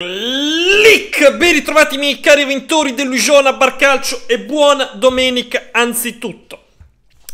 Lick! Ben ritrovati miei cari vintori dell'Ugiona Barcalcio e buona domenica anzitutto.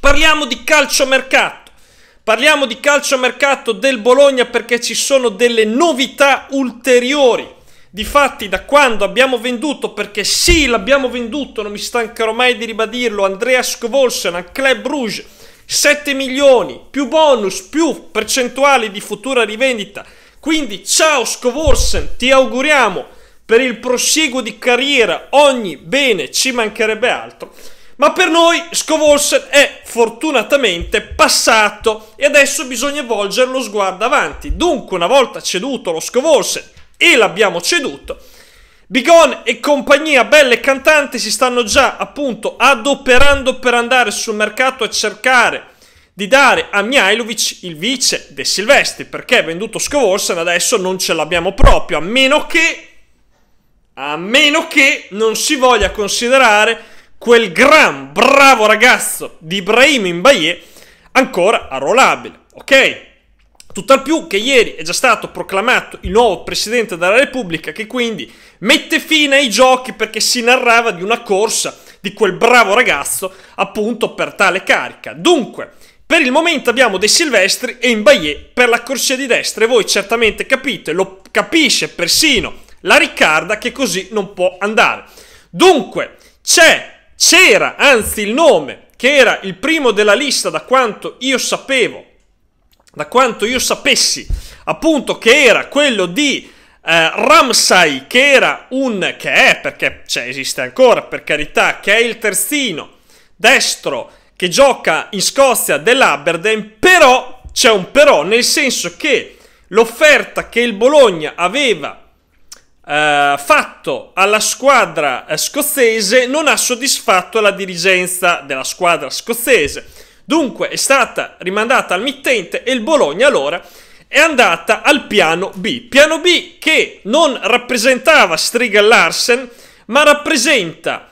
Parliamo di calciomercato. Parliamo di calciomercato del Bologna perché ci sono delle novità ulteriori. Difatti da quando abbiamo venduto, perché sì l'abbiamo venduto, non mi stancherò mai di ribadirlo, Andreas Scovolsen al Club Rouge, 7 milioni, più bonus, più percentuali di futura rivendita quindi ciao Scovorsen, ti auguriamo per il prosieguo di carriera ogni bene, ci mancherebbe altro. Ma per noi Scovorsen è fortunatamente passato e adesso bisogna volgere lo sguardo avanti. Dunque, una volta ceduto lo Scovorsen e l'abbiamo ceduto, Bigon e compagnia belle cantanti si stanno già appunto adoperando per andare sul mercato a cercare di dare a Mihailovic il vice De Silvestri, perché venduto Scovorsen adesso non ce l'abbiamo proprio, a meno che, a meno che non si voglia considerare quel gran bravo ragazzo di Ibrahim Imbaye ancora arruolabile, ok? Tutt'al più che ieri è già stato proclamato il nuovo Presidente della Repubblica che quindi mette fine ai giochi perché si narrava di una corsa di quel bravo ragazzo appunto per tale carica. Dunque, per il momento abbiamo De Silvestri e Imbaillé per la corsia di destra e voi certamente capite, lo capisce persino la Riccarda che così non può andare. Dunque, c'è, c'era, anzi il nome che era il primo della lista da quanto io sapevo, da quanto io sapessi, appunto che era quello di eh, Ramsay, che era un, che è, perché cioè, esiste ancora per carità, che è il terzino destro che gioca in Scozia dell'Aberdeen, però c'è un però, nel senso che l'offerta che il Bologna aveva eh, fatto alla squadra eh, scozzese non ha soddisfatto la dirigenza della squadra scozzese. Dunque è stata rimandata al mittente e il Bologna allora è andata al piano B. Piano B che non rappresentava Striga Larsen, ma rappresenta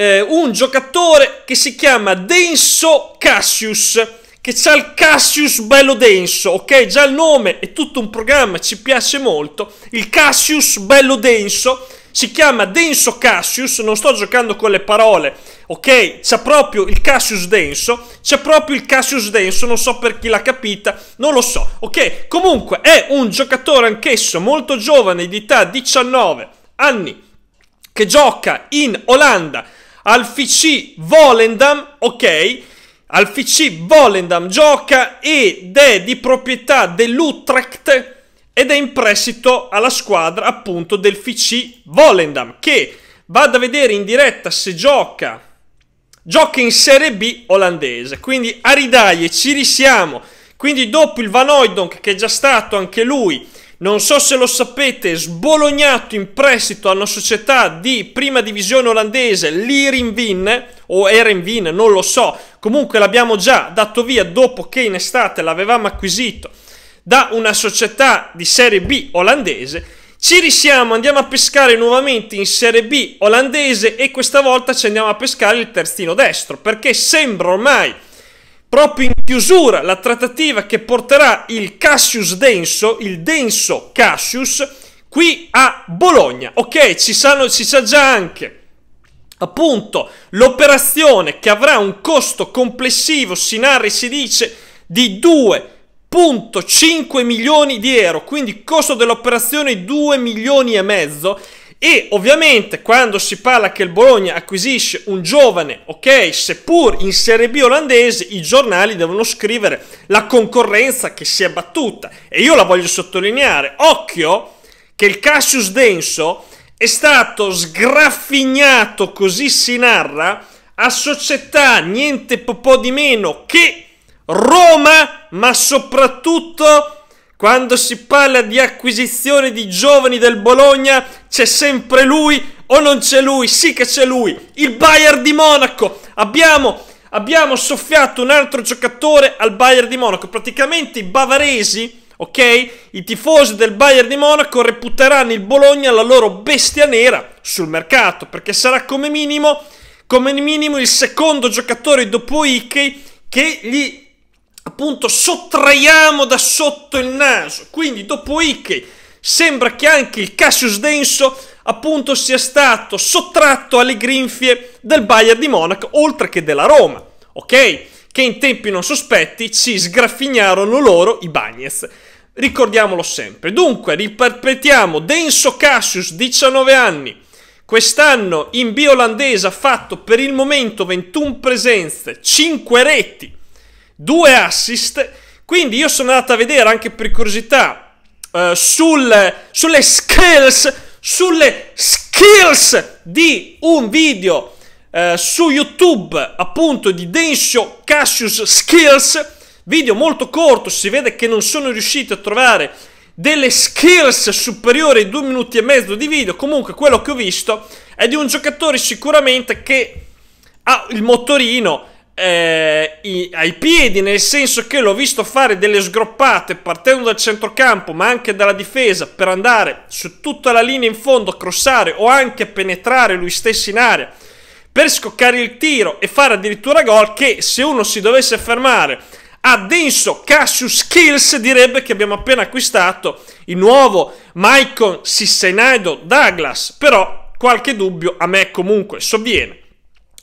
eh, un giocatore che si chiama Denso Cassius che c'ha il Cassius bello denso, ok? Già il nome è tutto un programma, ci piace molto. Il Cassius bello denso si chiama Denso Cassius, non sto giocando con le parole, ok? C'è proprio il Cassius denso, c'è proprio il Cassius denso, non so per chi l'ha capita, non lo so, ok? Comunque è un giocatore anch'esso molto giovane, di età 19 anni, che gioca in Olanda al FC Volendam, ok, al FC Volendam gioca ed è di proprietà dell'Utrecht ed è in prestito alla squadra appunto del FC Volendam che vado a vedere in diretta se gioca gioca in Serie B olandese quindi a ridaglie ci risiamo quindi dopo il Van Hooydonk che è già stato anche lui non so se lo sapete, sbolognato in prestito a una società di prima divisione olandese, l'Irinvin, o Erenvin, non lo so, comunque l'abbiamo già dato via dopo che in estate l'avevamo acquisito da una società di Serie B olandese, ci risiamo, andiamo a pescare nuovamente in Serie B olandese e questa volta ci andiamo a pescare il terzino destro perché sembra ormai proprio in chiusura la trattativa che porterà il Cassius Denso, il denso Cassius, qui a Bologna. Ok, ci, sanno, ci sa già anche appunto l'operazione che avrà un costo complessivo, si narra si dice, di 2,5 milioni di euro, quindi costo dell'operazione 2 milioni e mezzo e ovviamente quando si parla che il Bologna acquisisce un giovane, ok, seppur in Serie B olandese, i giornali devono scrivere la concorrenza che si è battuta. E io la voglio sottolineare. Occhio che il Cassius Denso è stato sgraffignato, così si narra, a società niente po' di meno che Roma, ma soprattutto quando si parla di acquisizione di giovani del Bologna, c'è sempre lui o non c'è lui? Sì che c'è lui, il Bayern di Monaco. Abbiamo, abbiamo soffiato un altro giocatore al Bayern di Monaco. Praticamente i bavaresi, ok? I tifosi del Bayern di Monaco reputeranno il Bologna la loro bestia nera sul mercato, perché sarà come minimo, come minimo il secondo giocatore dopo Ike che gli appunto sottraiamo da sotto il naso. Quindi dopo dopoché sembra che anche il Cassius Denso appunto sia stato sottratto alle grinfie del Bayern di Monaco, oltre che della Roma, ok? Che in tempi non sospetti ci sgraffignarono loro i Bagnez. Ricordiamolo sempre. Dunque, ripetiamo, Denso Cassius, 19 anni, quest'anno in B olandese ha fatto per il momento 21 presenze, 5 reti, due assist. Quindi io sono andato a vedere anche per curiosità eh, sul, sulle skills, sulle skills di un video eh, su YouTube appunto di Densio Cassius Skills. Video molto corto, si vede che non sono riusciti a trovare delle skills superiori ai due minuti e mezzo di video. Comunque quello che ho visto è di un giocatore sicuramente che ha il motorino eh, i, ai piedi, nel senso che l'ho visto fare delle sgroppate partendo dal centrocampo, ma anche dalla difesa, per andare su tutta la linea in fondo, crossare o anche penetrare lui stesso in area per scoccare il tiro e fare addirittura gol. Che se uno si dovesse fermare a Denso Cassius Kills, direbbe che abbiamo appena acquistato il nuovo Maicon Sissenaido Douglas. Però qualche dubbio a me comunque sovviene,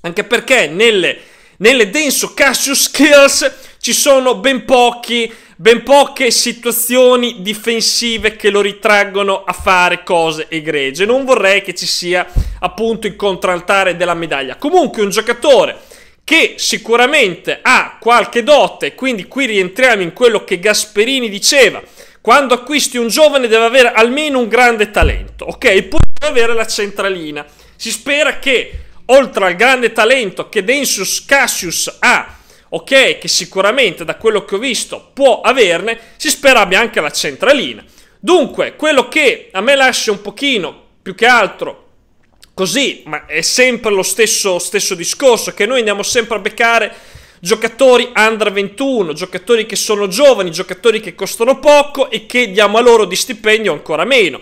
anche perché nelle nelle denso Cassius skills ci sono ben, pochi, ben poche situazioni difensive che lo ritraggono a fare cose egregie. Non vorrei che ci sia appunto il contraltare della medaglia. Comunque un giocatore che sicuramente ha qualche dote, quindi qui rientriamo in quello che Gasperini diceva, quando acquisti un giovane deve avere almeno un grande talento, ok? Poi deve avere la centralina. Si spera che oltre al grande talento che Densius Cassius ha, ok, che sicuramente da quello che ho visto può averne, si spera abbia anche la centralina. Dunque, quello che a me lascia un pochino più che altro così, ma è sempre lo stesso, stesso discorso, che noi andiamo sempre a beccare giocatori under 21, giocatori che sono giovani, giocatori che costano poco e che diamo a loro di stipendio ancora meno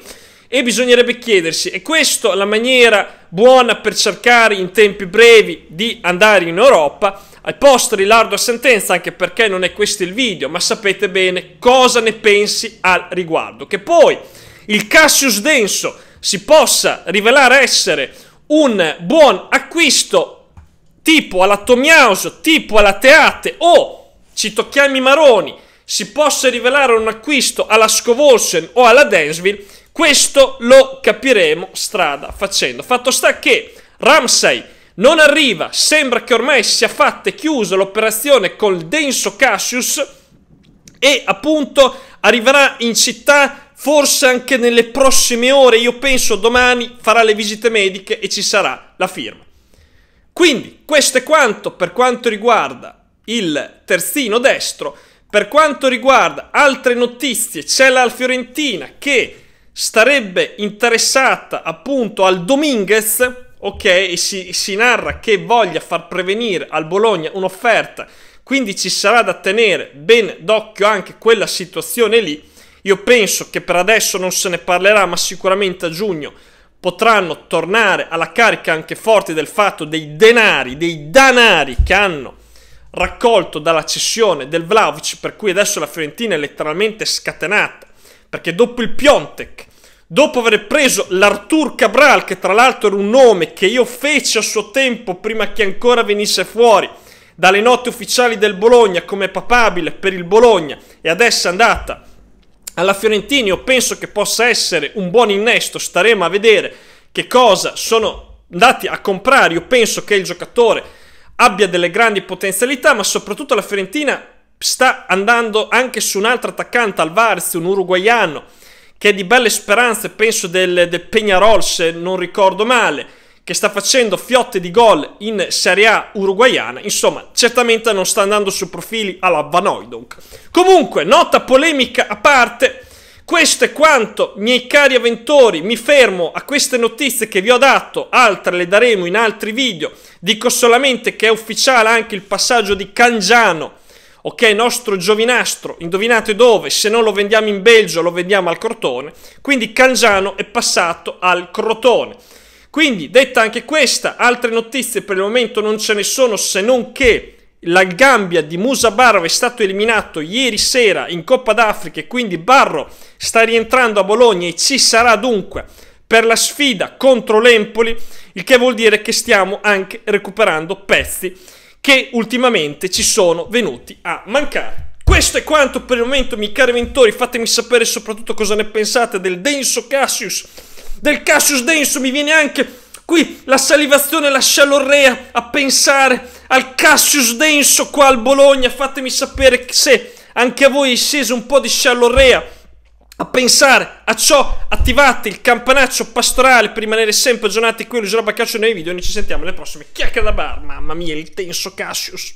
e bisognerebbe chiedersi, è questa la maniera buona per cercare in tempi brevi di andare in Europa? Al posto rilardo a sentenza, anche perché non è questo il video, ma sapete bene cosa ne pensi al riguardo. Che poi il Cassius Denso si possa rivelare essere un buon acquisto tipo alla Tomiausio, tipo alla Teate o ci tocchiamo i maroni, si possa rivelare un acquisto alla Scovolsen o alla Densville, questo lo capiremo strada facendo. Fatto sta che Ramsey non arriva, sembra che ormai sia fatta e chiusa l'operazione col denso Cassius e appunto arriverà in città forse anche nelle prossime ore, io penso domani farà le visite mediche e ci sarà la firma. Quindi questo è quanto per quanto riguarda il terzino destro, per quanto riguarda altre notizie c'è la Fiorentina che starebbe interessata appunto al Dominguez, ok? E si, si narra che voglia far prevenire al Bologna un'offerta, quindi ci sarà da tenere ben d'occhio anche quella situazione lì. Io penso che per adesso non se ne parlerà, ma sicuramente a giugno potranno tornare alla carica anche forti del fatto dei denari, dei danari che hanno raccolto dalla cessione del Vlaovic, per cui adesso la Fiorentina è letteralmente scatenata perché dopo il Piontek, dopo aver preso l'Artur Cabral, che tra l'altro era un nome che io feci a suo tempo prima che ancora venisse fuori dalle note ufficiali del Bologna come papabile per il Bologna e adesso è andata alla Fiorentina, io penso che possa essere un buon innesto, staremo a vedere che cosa sono andati a comprare, io penso che il giocatore abbia delle grandi potenzialità, ma soprattutto la Fiorentina sta andando anche su un altro attaccante, Alvarez, un uruguaiano, che è di belle speranze, penso del, del Peñarol se non ricordo male, che sta facendo fiotte di gol in Serie A uruguaiana, insomma, certamente non sta andando su profili alla Vanoidonk. Comunque, nota polemica a parte, questo è quanto, miei cari avventori, mi fermo a queste notizie che vi ho dato, altre le daremo in altri video, dico solamente che è ufficiale anche il passaggio di Cangiano ok, nostro giovinastro, indovinate dove, se non lo vendiamo in Belgio lo vendiamo al Crotone, quindi Cangiano è passato al Crotone. Quindi, detta anche questa, altre notizie per il momento non ce ne sono se non che la Gambia di Musa Barro è stato eliminato ieri sera in Coppa d'Africa e quindi Barro sta rientrando a Bologna e ci sarà dunque per la sfida contro l'Empoli, il che vuol dire che stiamo anche recuperando pezzi che ultimamente ci sono venuti a mancare. Questo è quanto per il momento, miei cari mentori. Fatemi sapere soprattutto cosa ne pensate del denso Cassius. Del Cassius denso mi viene anche qui la salivazione, la scialorrea a pensare al Cassius denso qua al Bologna. Fatemi sapere se anche a voi è sceso un po' di scialorrea a pensare a ciò attivate il campanaccio pastorale per rimanere sempre aggiornati qui Luigi Robacaccio nei video e noi ci sentiamo nelle prossime chiacchiere da bar mamma mia il tenso Cassius